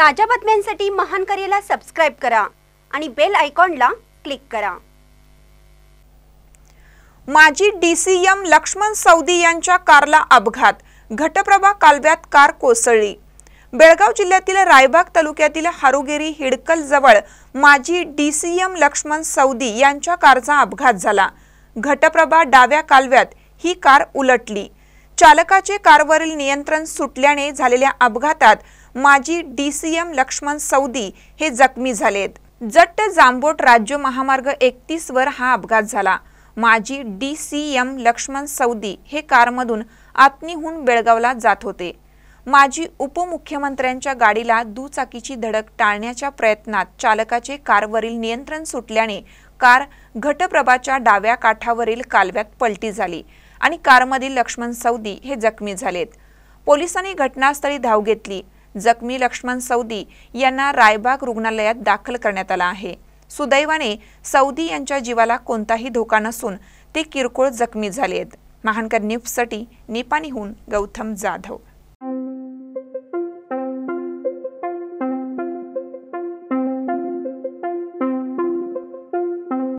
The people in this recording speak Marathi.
ताज्या बातम्यांसाठी महान करेला सबस्क्राईब करा आणि बेल आयकॉनला क्लिक करा माजी डीसीएम लक्ष्मण सौदी यांच्या कारला अपघात घटप्रभा कालव्यात कार कोसळली बेळगाव जिल्ह्यातील रायबाग तालुक्यातील हारुगेरी हिडकल जवळ माजी डीसीएम लक्ष्मण सौदी यांच्या कारचा अपघात झाला घटप्रभा डाव्या कालव्यात ही कार उलटली चालकाचे कारवरील नियंत्रण सुटल्याने झालेल्या अपघातात माजी डी सी लक्ष्मण सौदी हे जखमी झालेत जट्ट जांबोट राज्य महामार्ग वर हा अपघात झाला माजी डीसीएम लक्ष्मण सौदी हे कारमधून आत्मीहून बेळगावला जात होते माजी उपमुख्यमंत्र्यांच्या गाडीला दुचाकीची धडक टाळण्याच्या प्रयत्नात चालकाचे कारवरील नियंत्रण सुटल्याने कार घटप्रभाच्या डाव्या काठावरील कालव्यात पलटी झाली आणि कारमधील लक्ष्मण सौदी हे जखमी झालेत पोलिसांनी घटनास्थळी धाव घेतली जखमी लक्ष्मण सौदी यांना रायबाग रुग्णालयात दाखल करण्यात आला आहे सुदैवाने सौदी यांच्या जीवाला कोणताही धोका नसून ते किरकोळ जखमी झाले आहेत महानकर न्यूजसाठी निपाणीहून गौतम जाधव